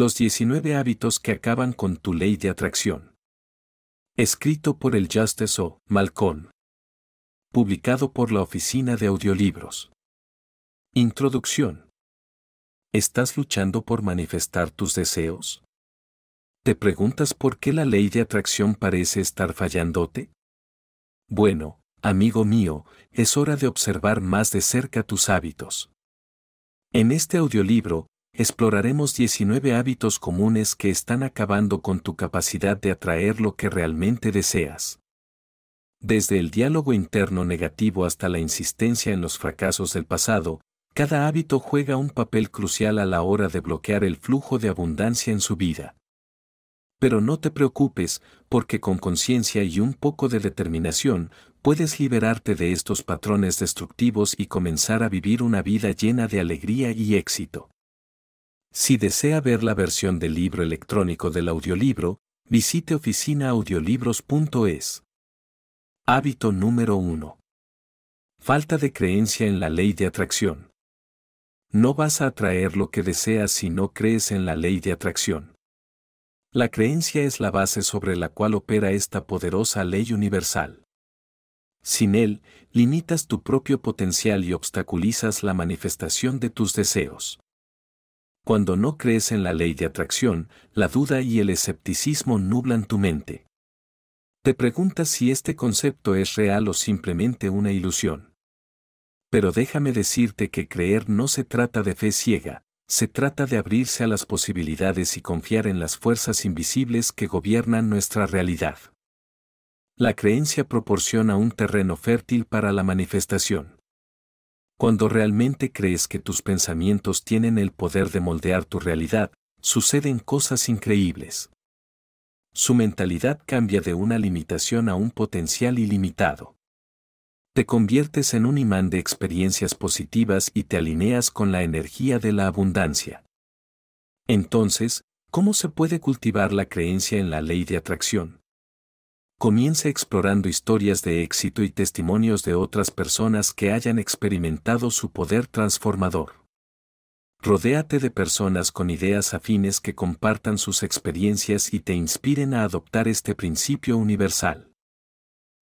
Los 19 hábitos que acaban con tu ley de atracción. Escrito por el Justice O. Malcón Publicado por la Oficina de Audiolibros. Introducción. ¿Estás luchando por manifestar tus deseos? ¿Te preguntas por qué la ley de atracción parece estar fallándote? Bueno, amigo mío, es hora de observar más de cerca tus hábitos. En este audiolibro, exploraremos 19 hábitos comunes que están acabando con tu capacidad de atraer lo que realmente deseas. Desde el diálogo interno negativo hasta la insistencia en los fracasos del pasado, cada hábito juega un papel crucial a la hora de bloquear el flujo de abundancia en su vida. Pero no te preocupes, porque con conciencia y un poco de determinación, puedes liberarte de estos patrones destructivos y comenzar a vivir una vida llena de alegría y éxito. Si desea ver la versión del libro electrónico del audiolibro, visite oficinaaudiolibros.es. Hábito número 1. Falta de creencia en la ley de atracción. No vas a atraer lo que deseas si no crees en la ley de atracción. La creencia es la base sobre la cual opera esta poderosa ley universal. Sin él, limitas tu propio potencial y obstaculizas la manifestación de tus deseos. Cuando no crees en la ley de atracción, la duda y el escepticismo nublan tu mente. Te preguntas si este concepto es real o simplemente una ilusión. Pero déjame decirte que creer no se trata de fe ciega, se trata de abrirse a las posibilidades y confiar en las fuerzas invisibles que gobiernan nuestra realidad. La creencia proporciona un terreno fértil para la manifestación. Cuando realmente crees que tus pensamientos tienen el poder de moldear tu realidad, suceden cosas increíbles. Su mentalidad cambia de una limitación a un potencial ilimitado. Te conviertes en un imán de experiencias positivas y te alineas con la energía de la abundancia. Entonces, ¿cómo se puede cultivar la creencia en la ley de atracción? Comienza explorando historias de éxito y testimonios de otras personas que hayan experimentado su poder transformador. Rodéate de personas con ideas afines que compartan sus experiencias y te inspiren a adoptar este principio universal.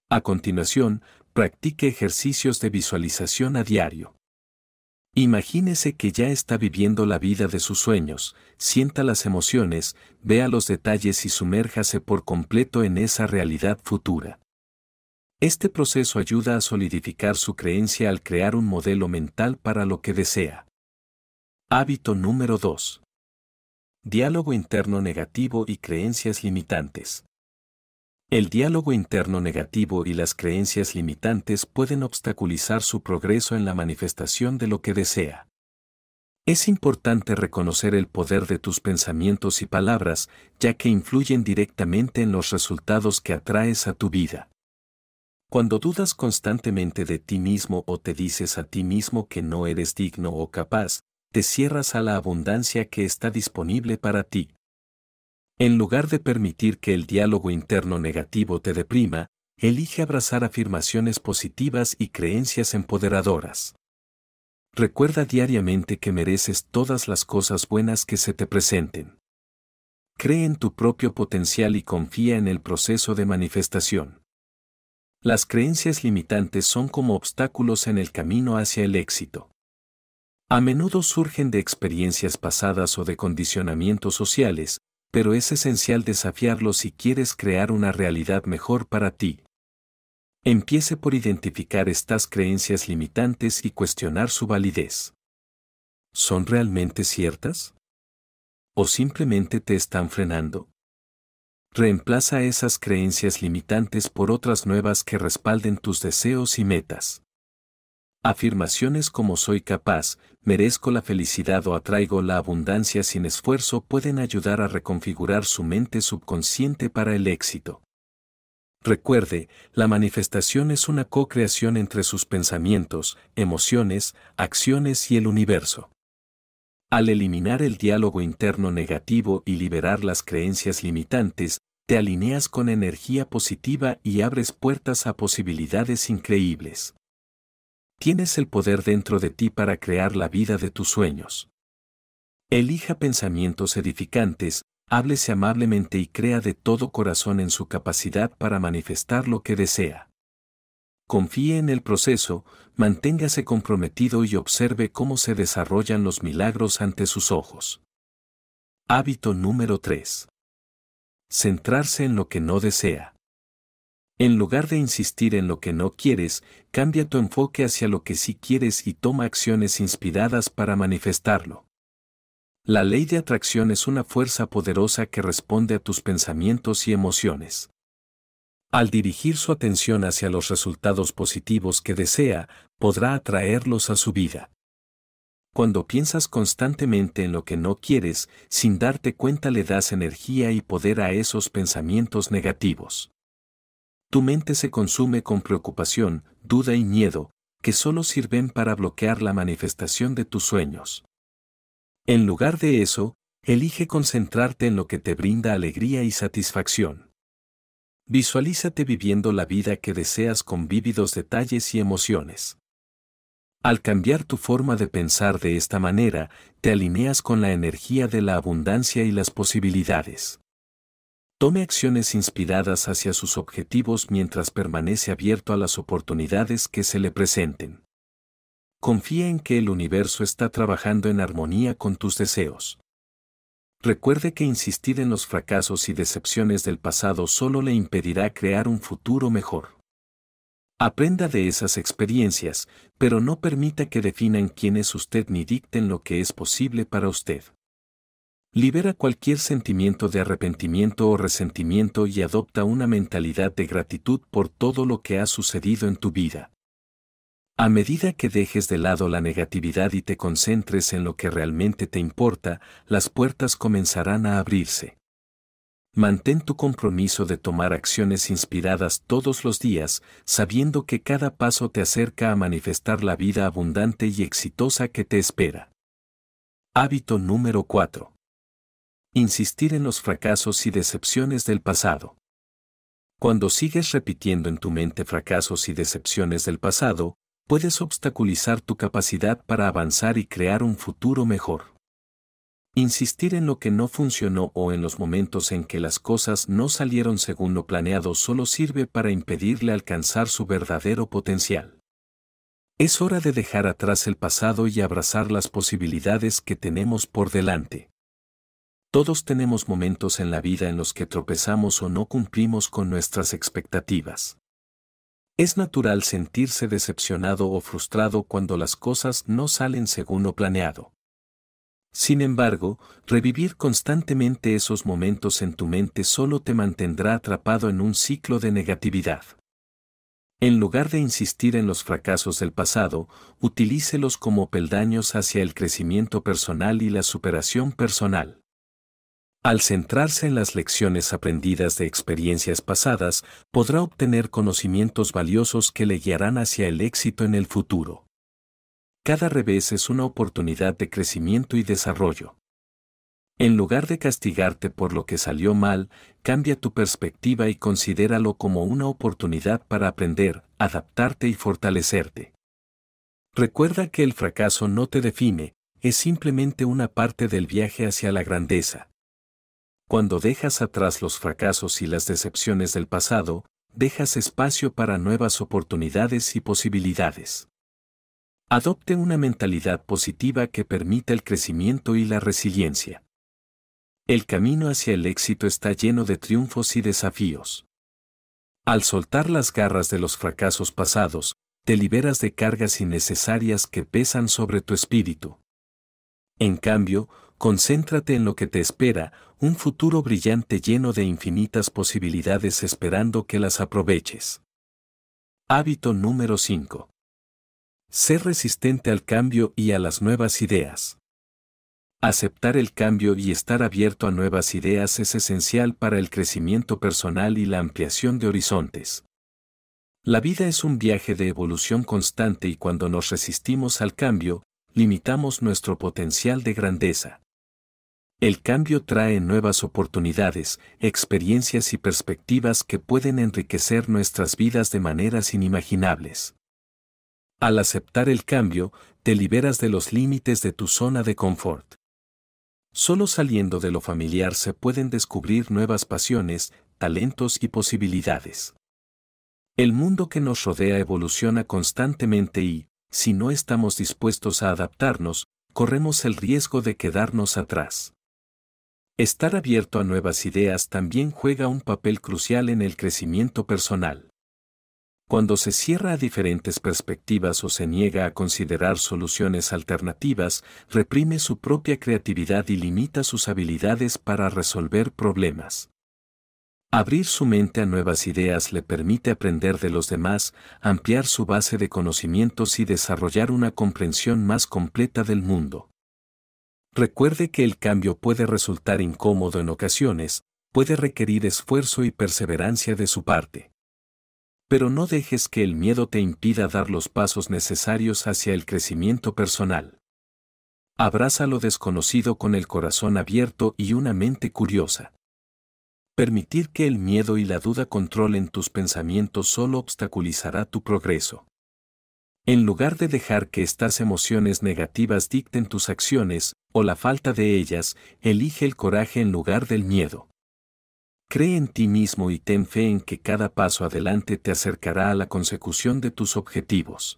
A continuación, practique ejercicios de visualización a diario. Imagínese que ya está viviendo la vida de sus sueños, sienta las emociones, vea los detalles y sumérjase por completo en esa realidad futura. Este proceso ayuda a solidificar su creencia al crear un modelo mental para lo que desea. Hábito número 2. Diálogo interno negativo y creencias limitantes. El diálogo interno negativo y las creencias limitantes pueden obstaculizar su progreso en la manifestación de lo que desea. Es importante reconocer el poder de tus pensamientos y palabras, ya que influyen directamente en los resultados que atraes a tu vida. Cuando dudas constantemente de ti mismo o te dices a ti mismo que no eres digno o capaz, te cierras a la abundancia que está disponible para ti. En lugar de permitir que el diálogo interno negativo te deprima, elige abrazar afirmaciones positivas y creencias empoderadoras. Recuerda diariamente que mereces todas las cosas buenas que se te presenten. Cree en tu propio potencial y confía en el proceso de manifestación. Las creencias limitantes son como obstáculos en el camino hacia el éxito. A menudo surgen de experiencias pasadas o de condicionamientos sociales, pero es esencial desafiarlo si quieres crear una realidad mejor para ti. Empiece por identificar estas creencias limitantes y cuestionar su validez. ¿Son realmente ciertas? ¿O simplemente te están frenando? Reemplaza esas creencias limitantes por otras nuevas que respalden tus deseos y metas. Afirmaciones como soy capaz, merezco la felicidad o atraigo la abundancia sin esfuerzo pueden ayudar a reconfigurar su mente subconsciente para el éxito. Recuerde, la manifestación es una co-creación entre sus pensamientos, emociones, acciones y el universo. Al eliminar el diálogo interno negativo y liberar las creencias limitantes, te alineas con energía positiva y abres puertas a posibilidades increíbles. Tienes el poder dentro de ti para crear la vida de tus sueños. Elija pensamientos edificantes, háblese amablemente y crea de todo corazón en su capacidad para manifestar lo que desea. Confíe en el proceso, manténgase comprometido y observe cómo se desarrollan los milagros ante sus ojos. Hábito número 3. Centrarse en lo que no desea. En lugar de insistir en lo que no quieres, cambia tu enfoque hacia lo que sí quieres y toma acciones inspiradas para manifestarlo. La ley de atracción es una fuerza poderosa que responde a tus pensamientos y emociones. Al dirigir su atención hacia los resultados positivos que desea, podrá atraerlos a su vida. Cuando piensas constantemente en lo que no quieres, sin darte cuenta le das energía y poder a esos pensamientos negativos. Tu mente se consume con preocupación, duda y miedo, que solo sirven para bloquear la manifestación de tus sueños. En lugar de eso, elige concentrarte en lo que te brinda alegría y satisfacción. Visualízate viviendo la vida que deseas con vívidos detalles y emociones. Al cambiar tu forma de pensar de esta manera, te alineas con la energía de la abundancia y las posibilidades. Tome acciones inspiradas hacia sus objetivos mientras permanece abierto a las oportunidades que se le presenten. Confía en que el universo está trabajando en armonía con tus deseos. Recuerde que insistir en los fracasos y decepciones del pasado solo le impedirá crear un futuro mejor. Aprenda de esas experiencias, pero no permita que definan quién es usted ni dicten lo que es posible para usted. Libera cualquier sentimiento de arrepentimiento o resentimiento y adopta una mentalidad de gratitud por todo lo que ha sucedido en tu vida. A medida que dejes de lado la negatividad y te concentres en lo que realmente te importa, las puertas comenzarán a abrirse. Mantén tu compromiso de tomar acciones inspiradas todos los días, sabiendo que cada paso te acerca a manifestar la vida abundante y exitosa que te espera. Hábito número 4 insistir en los fracasos y decepciones del pasado. Cuando sigues repitiendo en tu mente fracasos y decepciones del pasado, puedes obstaculizar tu capacidad para avanzar y crear un futuro mejor. Insistir en lo que no funcionó o en los momentos en que las cosas no salieron según lo planeado solo sirve para impedirle alcanzar su verdadero potencial. Es hora de dejar atrás el pasado y abrazar las posibilidades que tenemos por delante. Todos tenemos momentos en la vida en los que tropezamos o no cumplimos con nuestras expectativas. Es natural sentirse decepcionado o frustrado cuando las cosas no salen según lo planeado. Sin embargo, revivir constantemente esos momentos en tu mente solo te mantendrá atrapado en un ciclo de negatividad. En lugar de insistir en los fracasos del pasado, utilícelos como peldaños hacia el crecimiento personal y la superación personal. Al centrarse en las lecciones aprendidas de experiencias pasadas, podrá obtener conocimientos valiosos que le guiarán hacia el éxito en el futuro. Cada revés es una oportunidad de crecimiento y desarrollo. En lugar de castigarte por lo que salió mal, cambia tu perspectiva y considéralo como una oportunidad para aprender, adaptarte y fortalecerte. Recuerda que el fracaso no te define, es simplemente una parte del viaje hacia la grandeza. Cuando dejas atrás los fracasos y las decepciones del pasado, dejas espacio para nuevas oportunidades y posibilidades. Adopte una mentalidad positiva que permita el crecimiento y la resiliencia. El camino hacia el éxito está lleno de triunfos y desafíos. Al soltar las garras de los fracasos pasados, te liberas de cargas innecesarias que pesan sobre tu espíritu. En cambio, concéntrate en lo que te espera, un futuro brillante lleno de infinitas posibilidades esperando que las aproveches. Hábito número 5. Ser resistente al cambio y a las nuevas ideas. Aceptar el cambio y estar abierto a nuevas ideas es esencial para el crecimiento personal y la ampliación de horizontes. La vida es un viaje de evolución constante y cuando nos resistimos al cambio, limitamos nuestro potencial de grandeza. El cambio trae nuevas oportunidades, experiencias y perspectivas que pueden enriquecer nuestras vidas de maneras inimaginables. Al aceptar el cambio, te liberas de los límites de tu zona de confort. Solo saliendo de lo familiar se pueden descubrir nuevas pasiones, talentos y posibilidades. El mundo que nos rodea evoluciona constantemente y, si no estamos dispuestos a adaptarnos, corremos el riesgo de quedarnos atrás. Estar abierto a nuevas ideas también juega un papel crucial en el crecimiento personal. Cuando se cierra a diferentes perspectivas o se niega a considerar soluciones alternativas, reprime su propia creatividad y limita sus habilidades para resolver problemas. Abrir su mente a nuevas ideas le permite aprender de los demás, ampliar su base de conocimientos y desarrollar una comprensión más completa del mundo. Recuerde que el cambio puede resultar incómodo en ocasiones, puede requerir esfuerzo y perseverancia de su parte. Pero no dejes que el miedo te impida dar los pasos necesarios hacia el crecimiento personal. Abraza lo desconocido con el corazón abierto y una mente curiosa. Permitir que el miedo y la duda controlen tus pensamientos solo obstaculizará tu progreso. En lugar de dejar que estas emociones negativas dicten tus acciones, o la falta de ellas, elige el coraje en lugar del miedo. Cree en ti mismo y ten fe en que cada paso adelante te acercará a la consecución de tus objetivos.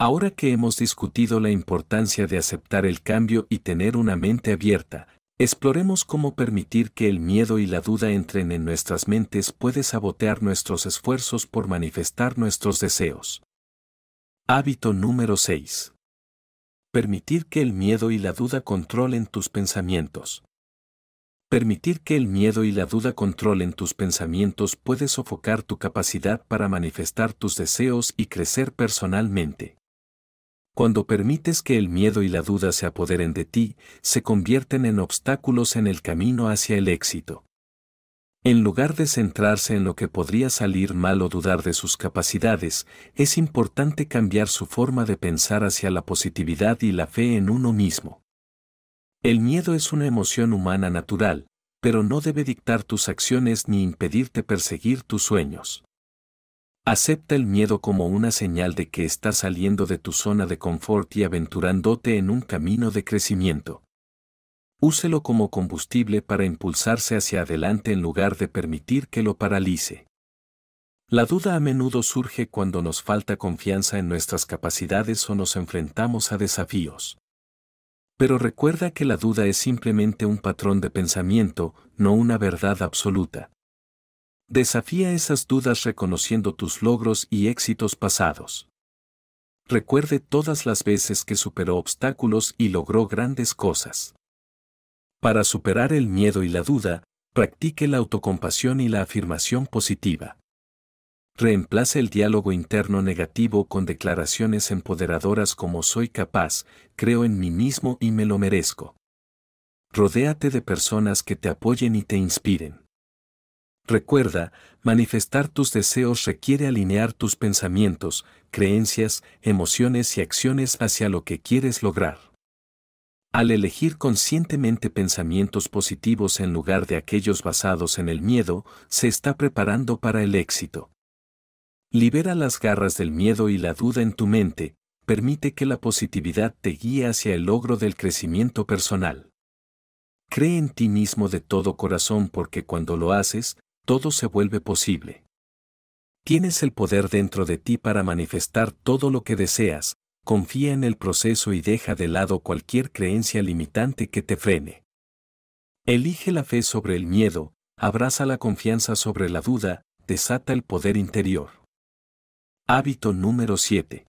Ahora que hemos discutido la importancia de aceptar el cambio y tener una mente abierta, exploremos cómo permitir que el miedo y la duda entren en nuestras mentes puede sabotear nuestros esfuerzos por manifestar nuestros deseos. Hábito número 6. Permitir que el miedo y la duda controlen tus pensamientos. Permitir que el miedo y la duda controlen tus pensamientos puede sofocar tu capacidad para manifestar tus deseos y crecer personalmente. Cuando permites que el miedo y la duda se apoderen de ti, se convierten en obstáculos en el camino hacia el éxito. En lugar de centrarse en lo que podría salir mal o dudar de sus capacidades, es importante cambiar su forma de pensar hacia la positividad y la fe en uno mismo. El miedo es una emoción humana natural, pero no debe dictar tus acciones ni impedirte perseguir tus sueños. Acepta el miedo como una señal de que estás saliendo de tu zona de confort y aventurándote en un camino de crecimiento úselo como combustible para impulsarse hacia adelante en lugar de permitir que lo paralice. La duda a menudo surge cuando nos falta confianza en nuestras capacidades o nos enfrentamos a desafíos. Pero recuerda que la duda es simplemente un patrón de pensamiento, no una verdad absoluta. Desafía esas dudas reconociendo tus logros y éxitos pasados. Recuerde todas las veces que superó obstáculos y logró grandes cosas. Para superar el miedo y la duda, practique la autocompasión y la afirmación positiva. Reemplace el diálogo interno negativo con declaraciones empoderadoras como soy capaz, creo en mí mismo y me lo merezco. Rodéate de personas que te apoyen y te inspiren. Recuerda, manifestar tus deseos requiere alinear tus pensamientos, creencias, emociones y acciones hacia lo que quieres lograr. Al elegir conscientemente pensamientos positivos en lugar de aquellos basados en el miedo, se está preparando para el éxito. Libera las garras del miedo y la duda en tu mente, permite que la positividad te guíe hacia el logro del crecimiento personal. Cree en ti mismo de todo corazón porque cuando lo haces, todo se vuelve posible. Tienes el poder dentro de ti para manifestar todo lo que deseas, confía en el proceso y deja de lado cualquier creencia limitante que te frene. Elige la fe sobre el miedo, abraza la confianza sobre la duda, desata el poder interior. Hábito número 7.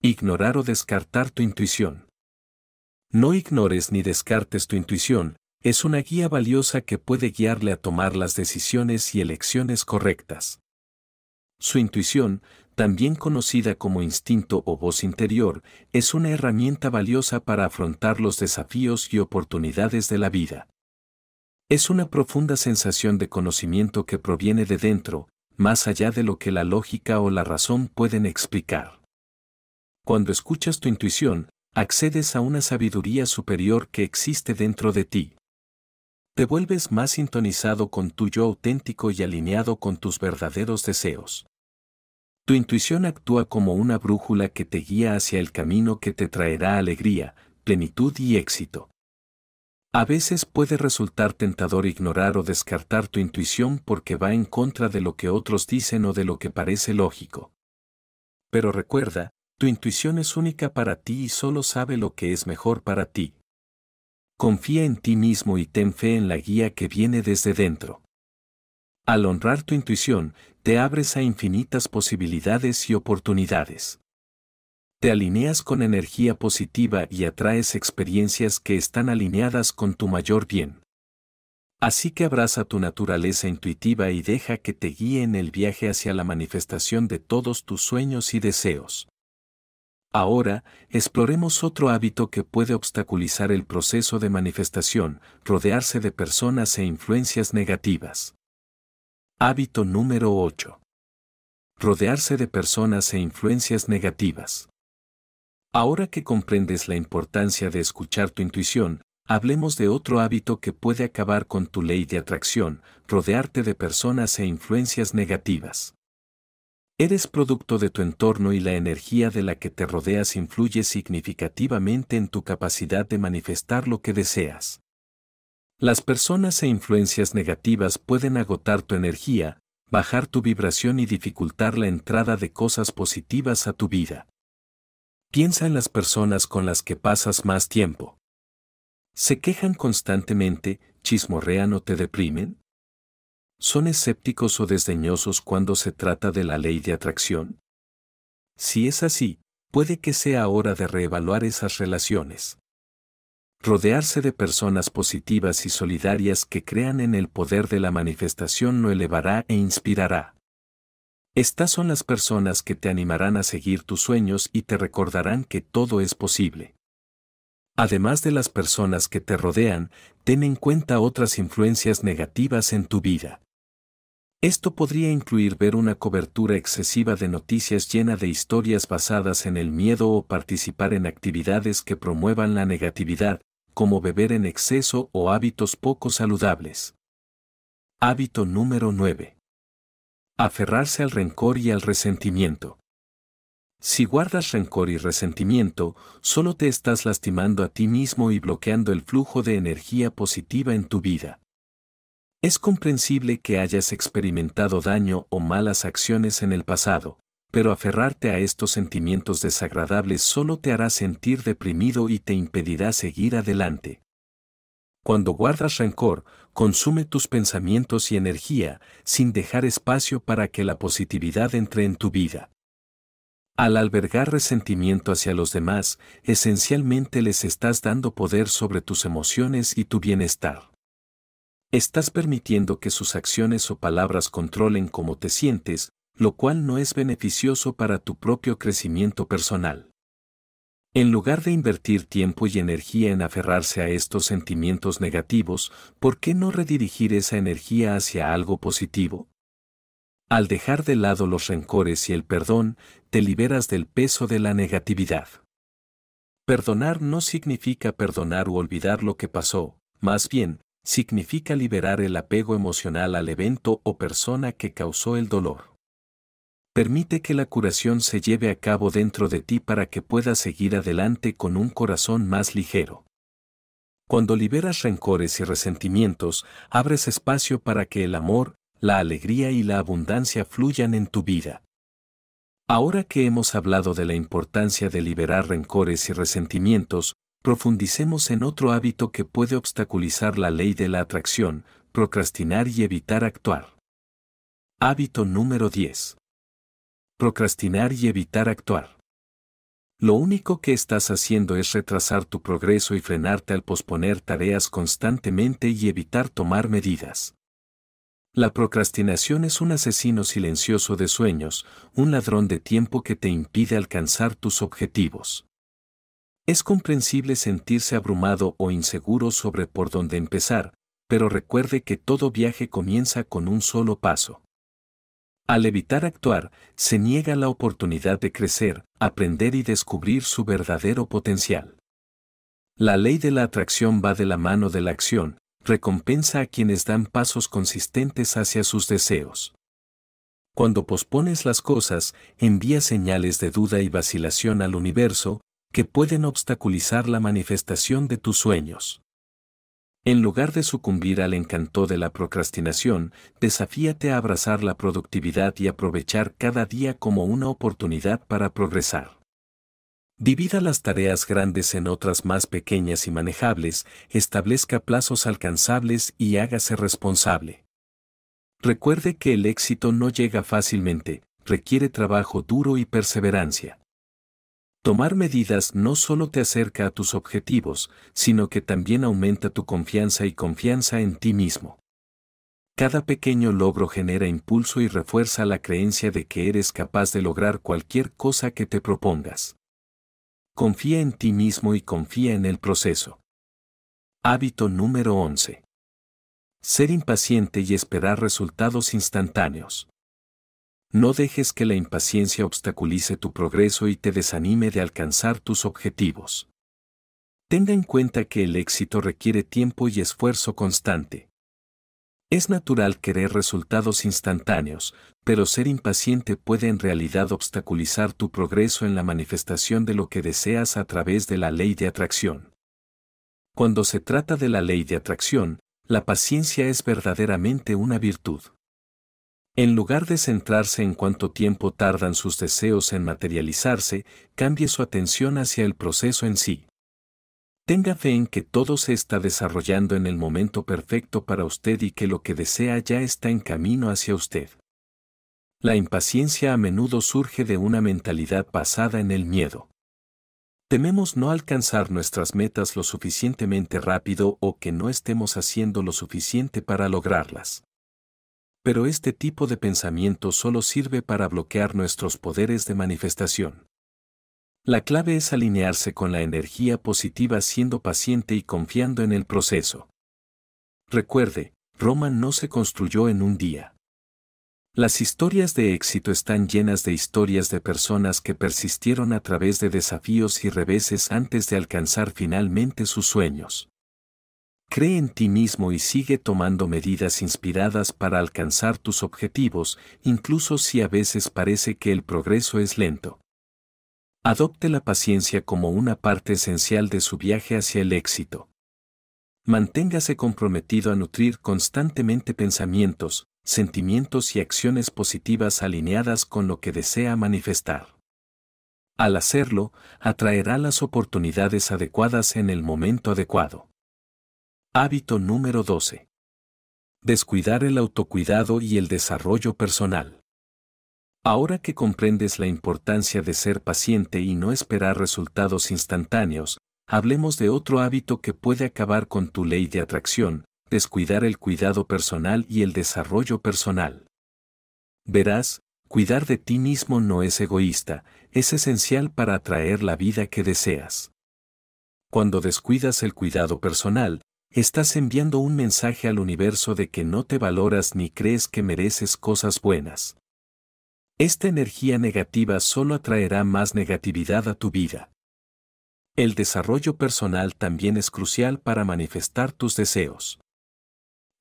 Ignorar o descartar tu intuición. No ignores ni descartes tu intuición, es una guía valiosa que puede guiarle a tomar las decisiones y elecciones correctas. Su intuición también conocida como instinto o voz interior, es una herramienta valiosa para afrontar los desafíos y oportunidades de la vida. Es una profunda sensación de conocimiento que proviene de dentro, más allá de lo que la lógica o la razón pueden explicar. Cuando escuchas tu intuición, accedes a una sabiduría superior que existe dentro de ti. Te vuelves más sintonizado con tu yo auténtico y alineado con tus verdaderos deseos. Tu intuición actúa como una brújula que te guía hacia el camino que te traerá alegría, plenitud y éxito. A veces puede resultar tentador ignorar o descartar tu intuición porque va en contra de lo que otros dicen o de lo que parece lógico. Pero recuerda, tu intuición es única para ti y solo sabe lo que es mejor para ti. Confía en ti mismo y ten fe en la guía que viene desde dentro. Al honrar tu intuición, te abres a infinitas posibilidades y oportunidades. Te alineas con energía positiva y atraes experiencias que están alineadas con tu mayor bien. Así que abraza tu naturaleza intuitiva y deja que te guíe en el viaje hacia la manifestación de todos tus sueños y deseos. Ahora, exploremos otro hábito que puede obstaculizar el proceso de manifestación, rodearse de personas e influencias negativas. Hábito número 8. Rodearse de personas e influencias negativas. Ahora que comprendes la importancia de escuchar tu intuición, hablemos de otro hábito que puede acabar con tu ley de atracción, rodearte de personas e influencias negativas. Eres producto de tu entorno y la energía de la que te rodeas influye significativamente en tu capacidad de manifestar lo que deseas. Las personas e influencias negativas pueden agotar tu energía, bajar tu vibración y dificultar la entrada de cosas positivas a tu vida. Piensa en las personas con las que pasas más tiempo. ¿Se quejan constantemente, chismorrean o te deprimen? ¿Son escépticos o desdeñosos cuando se trata de la ley de atracción? Si es así, puede que sea hora de reevaluar esas relaciones rodearse de personas positivas y solidarias que crean en el poder de la manifestación lo elevará e inspirará. Estas son las personas que te animarán a seguir tus sueños y te recordarán que todo es posible. Además de las personas que te rodean, ten en cuenta otras influencias negativas en tu vida. Esto podría incluir ver una cobertura excesiva de noticias llena de historias basadas en el miedo o participar en actividades que promuevan la negatividad, como beber en exceso o hábitos poco saludables. Hábito número 9. Aferrarse al rencor y al resentimiento. Si guardas rencor y resentimiento, solo te estás lastimando a ti mismo y bloqueando el flujo de energía positiva en tu vida. Es comprensible que hayas experimentado daño o malas acciones en el pasado, pero aferrarte a estos sentimientos desagradables solo te hará sentir deprimido y te impedirá seguir adelante. Cuando guardas rencor, consume tus pensamientos y energía, sin dejar espacio para que la positividad entre en tu vida. Al albergar resentimiento hacia los demás, esencialmente les estás dando poder sobre tus emociones y tu bienestar. Estás permitiendo que sus acciones o palabras controlen cómo te sientes, lo cual no es beneficioso para tu propio crecimiento personal. En lugar de invertir tiempo y energía en aferrarse a estos sentimientos negativos, ¿por qué no redirigir esa energía hacia algo positivo? Al dejar de lado los rencores y el perdón, te liberas del peso de la negatividad. Perdonar no significa perdonar o olvidar lo que pasó, más bien, significa liberar el apego emocional al evento o persona que causó el dolor. Permite que la curación se lleve a cabo dentro de ti para que puedas seguir adelante con un corazón más ligero. Cuando liberas rencores y resentimientos, abres espacio para que el amor, la alegría y la abundancia fluyan en tu vida. Ahora que hemos hablado de la importancia de liberar rencores y resentimientos, profundicemos en otro hábito que puede obstaculizar la ley de la atracción, procrastinar y evitar actuar. Hábito número 10 procrastinar y evitar actuar. Lo único que estás haciendo es retrasar tu progreso y frenarte al posponer tareas constantemente y evitar tomar medidas. La procrastinación es un asesino silencioso de sueños, un ladrón de tiempo que te impide alcanzar tus objetivos. Es comprensible sentirse abrumado o inseguro sobre por dónde empezar, pero recuerde que todo viaje comienza con un solo paso. Al evitar actuar, se niega la oportunidad de crecer, aprender y descubrir su verdadero potencial. La ley de la atracción va de la mano de la acción, recompensa a quienes dan pasos consistentes hacia sus deseos. Cuando pospones las cosas, envía señales de duda y vacilación al universo, que pueden obstaculizar la manifestación de tus sueños. En lugar de sucumbir al encanto de la procrastinación, desafíate a abrazar la productividad y aprovechar cada día como una oportunidad para progresar. Divida las tareas grandes en otras más pequeñas y manejables, establezca plazos alcanzables y hágase responsable. Recuerde que el éxito no llega fácilmente, requiere trabajo duro y perseverancia. Tomar medidas no solo te acerca a tus objetivos, sino que también aumenta tu confianza y confianza en ti mismo. Cada pequeño logro genera impulso y refuerza la creencia de que eres capaz de lograr cualquier cosa que te propongas. Confía en ti mismo y confía en el proceso. Hábito número 11. Ser impaciente y esperar resultados instantáneos. No dejes que la impaciencia obstaculice tu progreso y te desanime de alcanzar tus objetivos. Tenga en cuenta que el éxito requiere tiempo y esfuerzo constante. Es natural querer resultados instantáneos, pero ser impaciente puede en realidad obstaculizar tu progreso en la manifestación de lo que deseas a través de la ley de atracción. Cuando se trata de la ley de atracción, la paciencia es verdaderamente una virtud. En lugar de centrarse en cuánto tiempo tardan sus deseos en materializarse, cambie su atención hacia el proceso en sí. Tenga fe en que todo se está desarrollando en el momento perfecto para usted y que lo que desea ya está en camino hacia usted. La impaciencia a menudo surge de una mentalidad basada en el miedo. Tememos no alcanzar nuestras metas lo suficientemente rápido o que no estemos haciendo lo suficiente para lograrlas pero este tipo de pensamiento solo sirve para bloquear nuestros poderes de manifestación. La clave es alinearse con la energía positiva siendo paciente y confiando en el proceso. Recuerde, Roma no se construyó en un día. Las historias de éxito están llenas de historias de personas que persistieron a través de desafíos y reveses antes de alcanzar finalmente sus sueños. Cree en ti mismo y sigue tomando medidas inspiradas para alcanzar tus objetivos, incluso si a veces parece que el progreso es lento. Adopte la paciencia como una parte esencial de su viaje hacia el éxito. Manténgase comprometido a nutrir constantemente pensamientos, sentimientos y acciones positivas alineadas con lo que desea manifestar. Al hacerlo, atraerá las oportunidades adecuadas en el momento adecuado. Hábito número 12. Descuidar el autocuidado y el desarrollo personal. Ahora que comprendes la importancia de ser paciente y no esperar resultados instantáneos, hablemos de otro hábito que puede acabar con tu ley de atracción, descuidar el cuidado personal y el desarrollo personal. Verás, cuidar de ti mismo no es egoísta, es esencial para atraer la vida que deseas. Cuando descuidas el cuidado personal, Estás enviando un mensaje al universo de que no te valoras ni crees que mereces cosas buenas. Esta energía negativa solo atraerá más negatividad a tu vida. El desarrollo personal también es crucial para manifestar tus deseos.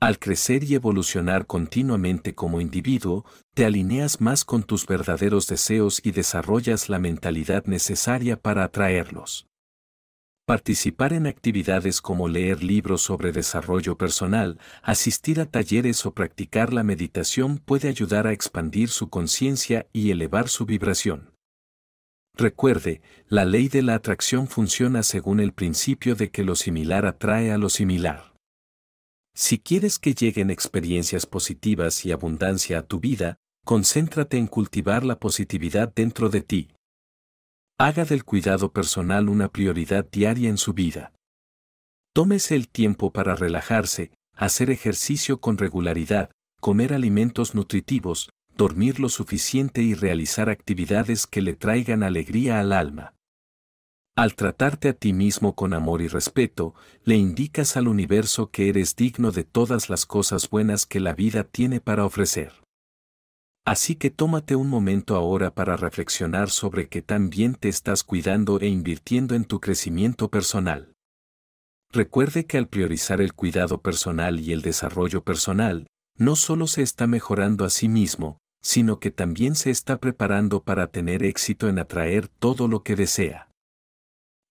Al crecer y evolucionar continuamente como individuo, te alineas más con tus verdaderos deseos y desarrollas la mentalidad necesaria para atraerlos. Participar en actividades como leer libros sobre desarrollo personal, asistir a talleres o practicar la meditación puede ayudar a expandir su conciencia y elevar su vibración. Recuerde, la ley de la atracción funciona según el principio de que lo similar atrae a lo similar. Si quieres que lleguen experiencias positivas y abundancia a tu vida, concéntrate en cultivar la positividad dentro de ti, Haga del cuidado personal una prioridad diaria en su vida. Tómese el tiempo para relajarse, hacer ejercicio con regularidad, comer alimentos nutritivos, dormir lo suficiente y realizar actividades que le traigan alegría al alma. Al tratarte a ti mismo con amor y respeto, le indicas al universo que eres digno de todas las cosas buenas que la vida tiene para ofrecer. Así que tómate un momento ahora para reflexionar sobre que también te estás cuidando e invirtiendo en tu crecimiento personal. Recuerde que al priorizar el cuidado personal y el desarrollo personal, no solo se está mejorando a sí mismo, sino que también se está preparando para tener éxito en atraer todo lo que desea.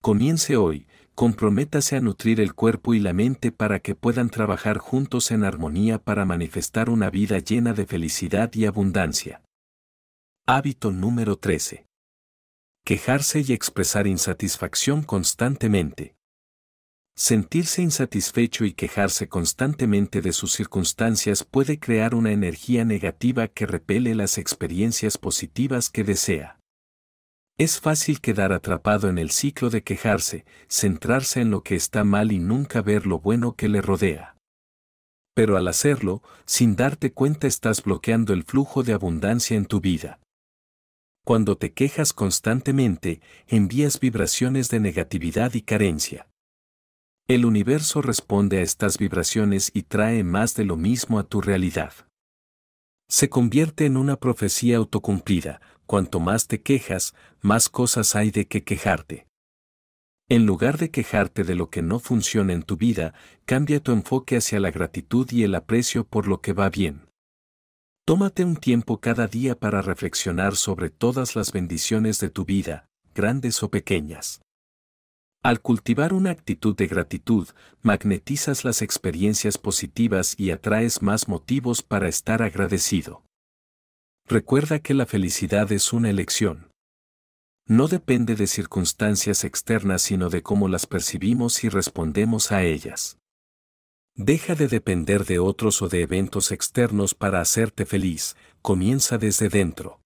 Comience hoy, comprométase a nutrir el cuerpo y la mente para que puedan trabajar juntos en armonía para manifestar una vida llena de felicidad y abundancia. Hábito número 13. Quejarse y expresar insatisfacción constantemente. Sentirse insatisfecho y quejarse constantemente de sus circunstancias puede crear una energía negativa que repele las experiencias positivas que desea. Es fácil quedar atrapado en el ciclo de quejarse, centrarse en lo que está mal y nunca ver lo bueno que le rodea. Pero al hacerlo, sin darte cuenta estás bloqueando el flujo de abundancia en tu vida. Cuando te quejas constantemente, envías vibraciones de negatividad y carencia. El universo responde a estas vibraciones y trae más de lo mismo a tu realidad. Se convierte en una profecía autocumplida, cuanto más te quejas, más cosas hay de que quejarte. En lugar de quejarte de lo que no funciona en tu vida, cambia tu enfoque hacia la gratitud y el aprecio por lo que va bien. Tómate un tiempo cada día para reflexionar sobre todas las bendiciones de tu vida, grandes o pequeñas. Al cultivar una actitud de gratitud, magnetizas las experiencias positivas y atraes más motivos para estar agradecido. Recuerda que la felicidad es una elección. No depende de circunstancias externas sino de cómo las percibimos y respondemos a ellas. Deja de depender de otros o de eventos externos para hacerte feliz, comienza desde dentro.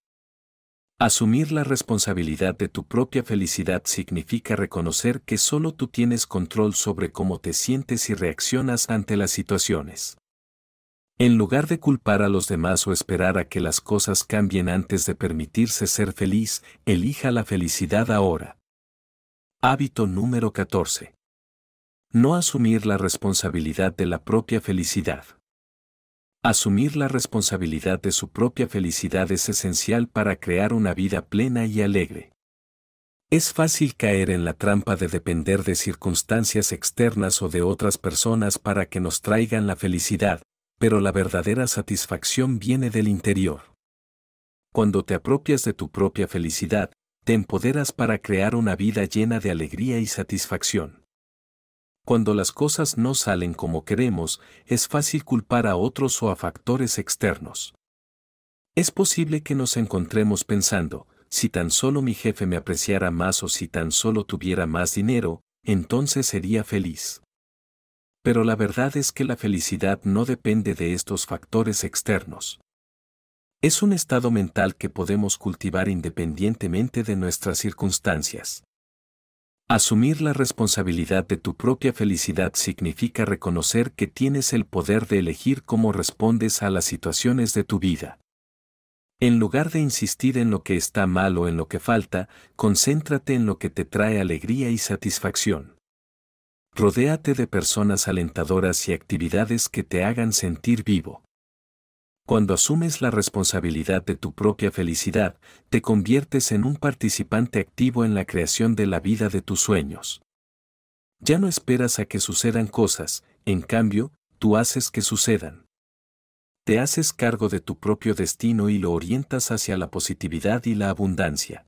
Asumir la responsabilidad de tu propia felicidad significa reconocer que solo tú tienes control sobre cómo te sientes y reaccionas ante las situaciones. En lugar de culpar a los demás o esperar a que las cosas cambien antes de permitirse ser feliz, elija la felicidad ahora. Hábito número 14. No asumir la responsabilidad de la propia felicidad. Asumir la responsabilidad de su propia felicidad es esencial para crear una vida plena y alegre. Es fácil caer en la trampa de depender de circunstancias externas o de otras personas para que nos traigan la felicidad, pero la verdadera satisfacción viene del interior. Cuando te apropias de tu propia felicidad, te empoderas para crear una vida llena de alegría y satisfacción. Cuando las cosas no salen como queremos, es fácil culpar a otros o a factores externos. Es posible que nos encontremos pensando, si tan solo mi jefe me apreciara más o si tan solo tuviera más dinero, entonces sería feliz. Pero la verdad es que la felicidad no depende de estos factores externos. Es un estado mental que podemos cultivar independientemente de nuestras circunstancias. Asumir la responsabilidad de tu propia felicidad significa reconocer que tienes el poder de elegir cómo respondes a las situaciones de tu vida. En lugar de insistir en lo que está mal o en lo que falta, concéntrate en lo que te trae alegría y satisfacción rodéate de personas alentadoras y actividades que te hagan sentir vivo. Cuando asumes la responsabilidad de tu propia felicidad, te conviertes en un participante activo en la creación de la vida de tus sueños. Ya no esperas a que sucedan cosas, en cambio, tú haces que sucedan. Te haces cargo de tu propio destino y lo orientas hacia la positividad y la abundancia.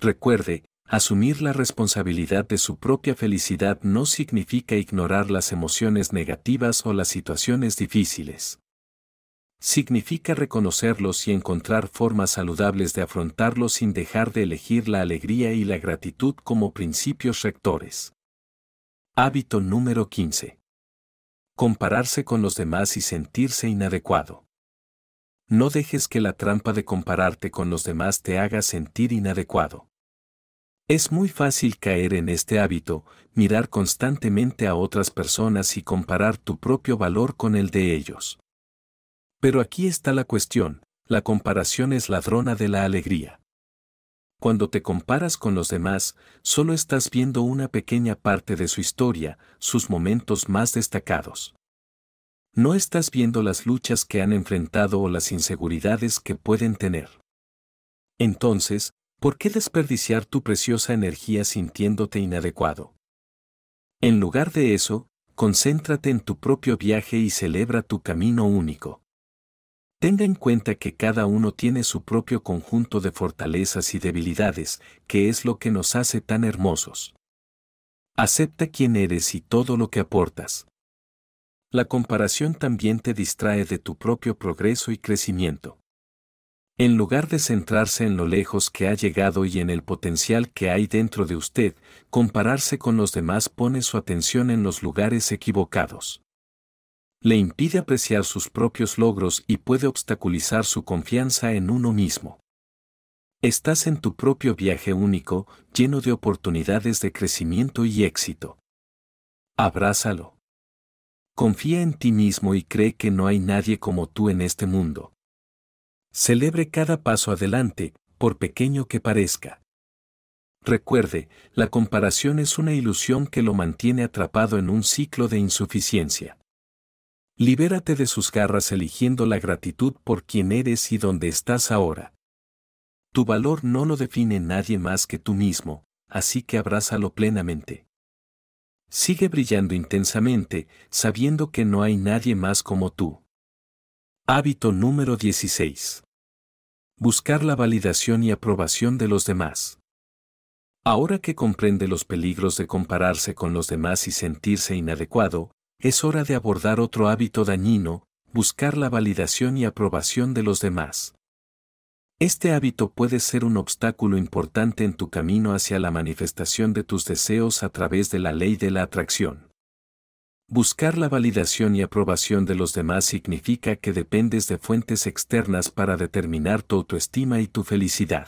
Recuerde, Asumir la responsabilidad de su propia felicidad no significa ignorar las emociones negativas o las situaciones difíciles. Significa reconocerlos y encontrar formas saludables de afrontarlos sin dejar de elegir la alegría y la gratitud como principios rectores. Hábito número 15. Compararse con los demás y sentirse inadecuado. No dejes que la trampa de compararte con los demás te haga sentir inadecuado. Es muy fácil caer en este hábito, mirar constantemente a otras personas y comparar tu propio valor con el de ellos. Pero aquí está la cuestión, la comparación es ladrona de la alegría. Cuando te comparas con los demás, solo estás viendo una pequeña parte de su historia, sus momentos más destacados. No estás viendo las luchas que han enfrentado o las inseguridades que pueden tener. Entonces, ¿por qué desperdiciar tu preciosa energía sintiéndote inadecuado? En lugar de eso, concéntrate en tu propio viaje y celebra tu camino único. Tenga en cuenta que cada uno tiene su propio conjunto de fortalezas y debilidades, que es lo que nos hace tan hermosos. Acepta quién eres y todo lo que aportas. La comparación también te distrae de tu propio progreso y crecimiento. En lugar de centrarse en lo lejos que ha llegado y en el potencial que hay dentro de usted, compararse con los demás pone su atención en los lugares equivocados. Le impide apreciar sus propios logros y puede obstaculizar su confianza en uno mismo. Estás en tu propio viaje único, lleno de oportunidades de crecimiento y éxito. Abrázalo. Confía en ti mismo y cree que no hay nadie como tú en este mundo. Celebre cada paso adelante, por pequeño que parezca. Recuerde, la comparación es una ilusión que lo mantiene atrapado en un ciclo de insuficiencia. Libérate de sus garras eligiendo la gratitud por quien eres y donde estás ahora. Tu valor no lo define nadie más que tú mismo, así que abrázalo plenamente. Sigue brillando intensamente, sabiendo que no hay nadie más como tú. Hábito número 16. Buscar la validación y aprobación de los demás. Ahora que comprende los peligros de compararse con los demás y sentirse inadecuado, es hora de abordar otro hábito dañino, buscar la validación y aprobación de los demás. Este hábito puede ser un obstáculo importante en tu camino hacia la manifestación de tus deseos a través de la ley de la atracción. Buscar la validación y aprobación de los demás significa que dependes de fuentes externas para determinar tu autoestima y tu felicidad.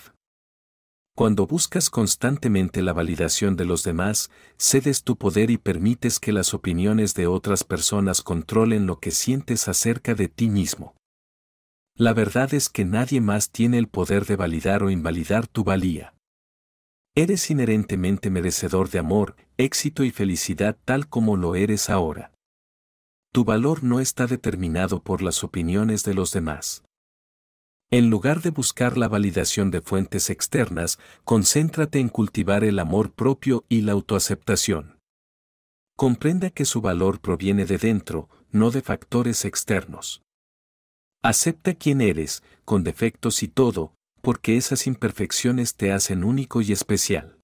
Cuando buscas constantemente la validación de los demás, cedes tu poder y permites que las opiniones de otras personas controlen lo que sientes acerca de ti mismo. La verdad es que nadie más tiene el poder de validar o invalidar tu valía. Eres inherentemente merecedor de amor éxito y felicidad tal como lo eres ahora. Tu valor no está determinado por las opiniones de los demás. En lugar de buscar la validación de fuentes externas, concéntrate en cultivar el amor propio y la autoaceptación. Comprenda que su valor proviene de dentro, no de factores externos. Acepta quién eres, con defectos y todo, porque esas imperfecciones te hacen único y especial.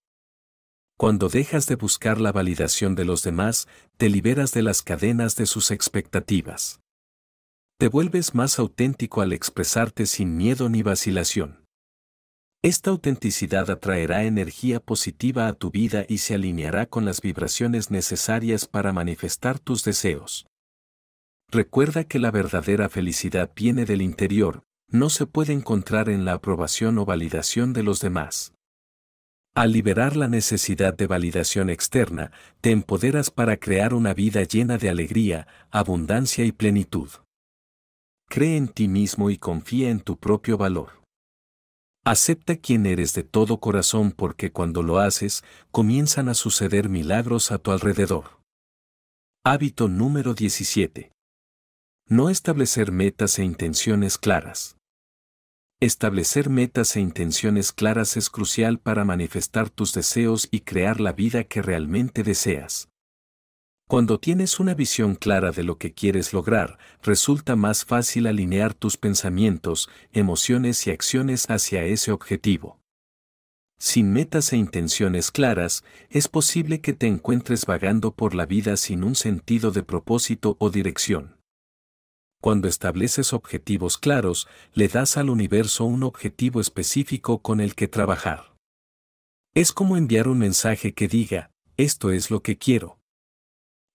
Cuando dejas de buscar la validación de los demás, te liberas de las cadenas de sus expectativas. Te vuelves más auténtico al expresarte sin miedo ni vacilación. Esta autenticidad atraerá energía positiva a tu vida y se alineará con las vibraciones necesarias para manifestar tus deseos. Recuerda que la verdadera felicidad viene del interior, no se puede encontrar en la aprobación o validación de los demás. Al liberar la necesidad de validación externa, te empoderas para crear una vida llena de alegría, abundancia y plenitud. Cree en ti mismo y confía en tu propio valor. Acepta quién eres de todo corazón porque cuando lo haces, comienzan a suceder milagros a tu alrededor. Hábito número 17. No establecer metas e intenciones claras. Establecer metas e intenciones claras es crucial para manifestar tus deseos y crear la vida que realmente deseas. Cuando tienes una visión clara de lo que quieres lograr, resulta más fácil alinear tus pensamientos, emociones y acciones hacia ese objetivo. Sin metas e intenciones claras, es posible que te encuentres vagando por la vida sin un sentido de propósito o dirección. Cuando estableces objetivos claros, le das al universo un objetivo específico con el que trabajar. Es como enviar un mensaje que diga, esto es lo que quiero.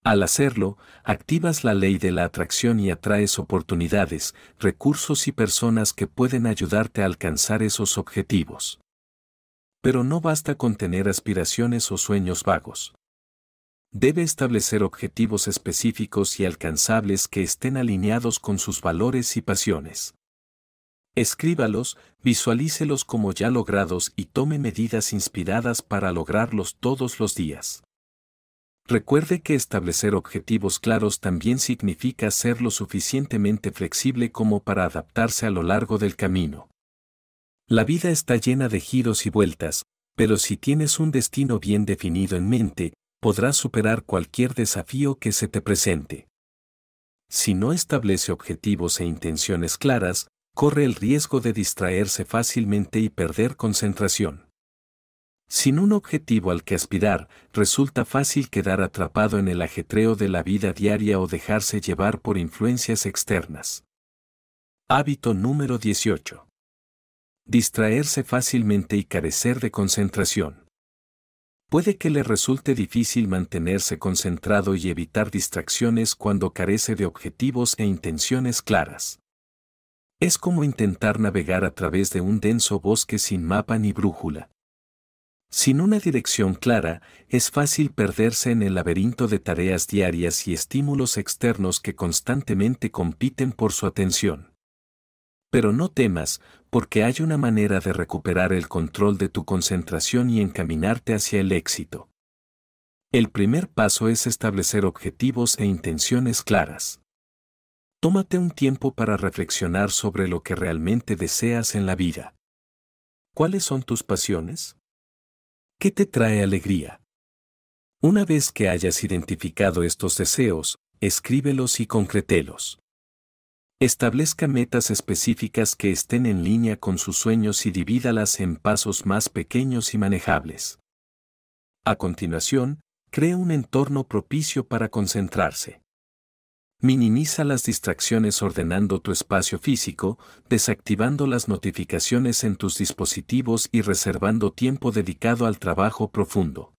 Al hacerlo, activas la ley de la atracción y atraes oportunidades, recursos y personas que pueden ayudarte a alcanzar esos objetivos. Pero no basta con tener aspiraciones o sueños vagos debe establecer objetivos específicos y alcanzables que estén alineados con sus valores y pasiones. Escríbalos, visualícelos como ya logrados y tome medidas inspiradas para lograrlos todos los días. Recuerde que establecer objetivos claros también significa ser lo suficientemente flexible como para adaptarse a lo largo del camino. La vida está llena de giros y vueltas, pero si tienes un destino bien definido en mente, podrás superar cualquier desafío que se te presente. Si no establece objetivos e intenciones claras, corre el riesgo de distraerse fácilmente y perder concentración. Sin un objetivo al que aspirar, resulta fácil quedar atrapado en el ajetreo de la vida diaria o dejarse llevar por influencias externas. Hábito número 18. Distraerse fácilmente y carecer de concentración puede que le resulte difícil mantenerse concentrado y evitar distracciones cuando carece de objetivos e intenciones claras. Es como intentar navegar a través de un denso bosque sin mapa ni brújula. Sin una dirección clara, es fácil perderse en el laberinto de tareas diarias y estímulos externos que constantemente compiten por su atención. Pero no temas, porque hay una manera de recuperar el control de tu concentración y encaminarte hacia el éxito. El primer paso es establecer objetivos e intenciones claras. Tómate un tiempo para reflexionar sobre lo que realmente deseas en la vida. ¿Cuáles son tus pasiones? ¿Qué te trae alegría? Una vez que hayas identificado estos deseos, escríbelos y concretelos. Establezca metas específicas que estén en línea con sus sueños y divídalas en pasos más pequeños y manejables. A continuación, crea un entorno propicio para concentrarse. Minimiza las distracciones ordenando tu espacio físico, desactivando las notificaciones en tus dispositivos y reservando tiempo dedicado al trabajo profundo.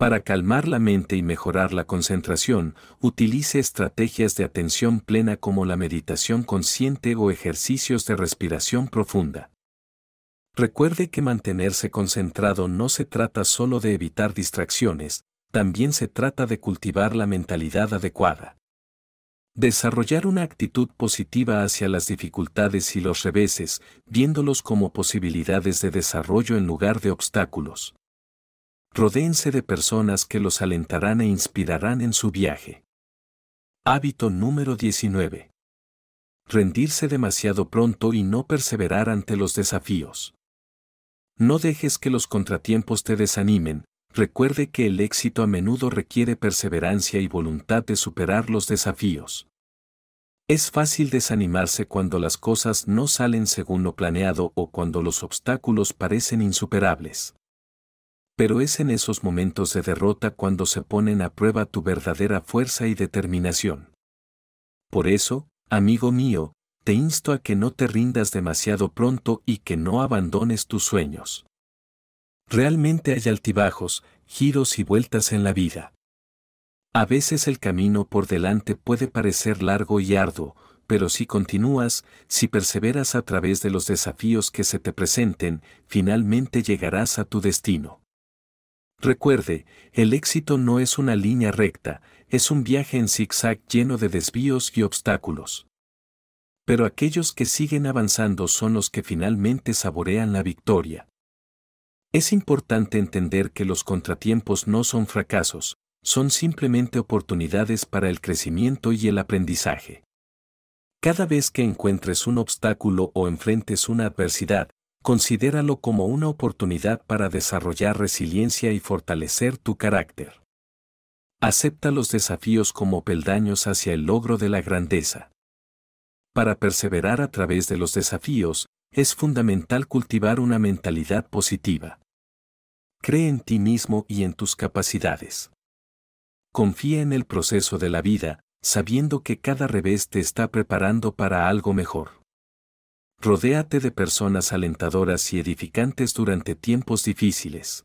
Para calmar la mente y mejorar la concentración, utilice estrategias de atención plena como la meditación consciente o ejercicios de respiración profunda. Recuerde que mantenerse concentrado no se trata solo de evitar distracciones, también se trata de cultivar la mentalidad adecuada. Desarrollar una actitud positiva hacia las dificultades y los reveses, viéndolos como posibilidades de desarrollo en lugar de obstáculos rodéense de personas que los alentarán e inspirarán en su viaje. Hábito número 19. Rendirse demasiado pronto y no perseverar ante los desafíos. No dejes que los contratiempos te desanimen, recuerde que el éxito a menudo requiere perseverancia y voluntad de superar los desafíos. Es fácil desanimarse cuando las cosas no salen según lo planeado o cuando los obstáculos parecen insuperables pero es en esos momentos de derrota cuando se ponen a prueba tu verdadera fuerza y determinación. Por eso, amigo mío, te insto a que no te rindas demasiado pronto y que no abandones tus sueños. Realmente hay altibajos, giros y vueltas en la vida. A veces el camino por delante puede parecer largo y arduo, pero si continúas, si perseveras a través de los desafíos que se te presenten, finalmente llegarás a tu destino. Recuerde, el éxito no es una línea recta, es un viaje en zigzag lleno de desvíos y obstáculos. Pero aquellos que siguen avanzando son los que finalmente saborean la victoria. Es importante entender que los contratiempos no son fracasos, son simplemente oportunidades para el crecimiento y el aprendizaje. Cada vez que encuentres un obstáculo o enfrentes una adversidad, considéralo como una oportunidad para desarrollar resiliencia y fortalecer tu carácter. Acepta los desafíos como peldaños hacia el logro de la grandeza. Para perseverar a través de los desafíos, es fundamental cultivar una mentalidad positiva. Cree en ti mismo y en tus capacidades. Confía en el proceso de la vida, sabiendo que cada revés te está preparando para algo mejor. Rodéate de personas alentadoras y edificantes durante tiempos difíciles.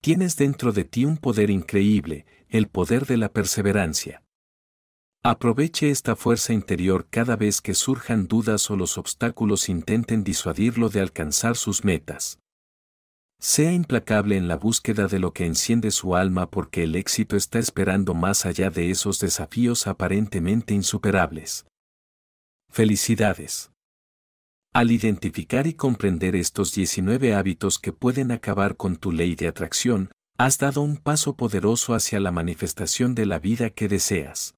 Tienes dentro de ti un poder increíble, el poder de la perseverancia. Aproveche esta fuerza interior cada vez que surjan dudas o los obstáculos intenten disuadirlo de alcanzar sus metas. Sea implacable en la búsqueda de lo que enciende su alma porque el éxito está esperando más allá de esos desafíos aparentemente insuperables. Felicidades. Al identificar y comprender estos 19 hábitos que pueden acabar con tu ley de atracción, has dado un paso poderoso hacia la manifestación de la vida que deseas.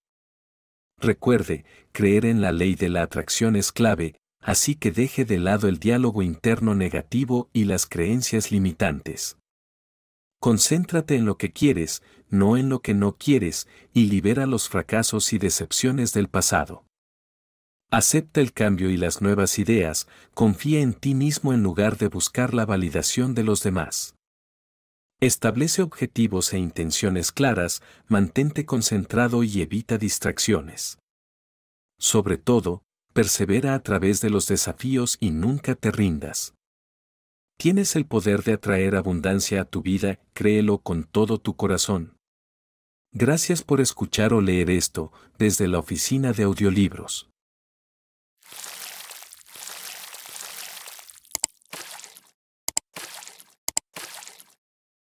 Recuerde, creer en la ley de la atracción es clave, así que deje de lado el diálogo interno negativo y las creencias limitantes. Concéntrate en lo que quieres, no en lo que no quieres, y libera los fracasos y decepciones del pasado. Acepta el cambio y las nuevas ideas, confía en ti mismo en lugar de buscar la validación de los demás. Establece objetivos e intenciones claras, mantente concentrado y evita distracciones. Sobre todo, persevera a través de los desafíos y nunca te rindas. Tienes el poder de atraer abundancia a tu vida, créelo con todo tu corazón. Gracias por escuchar o leer esto desde la oficina de audiolibros.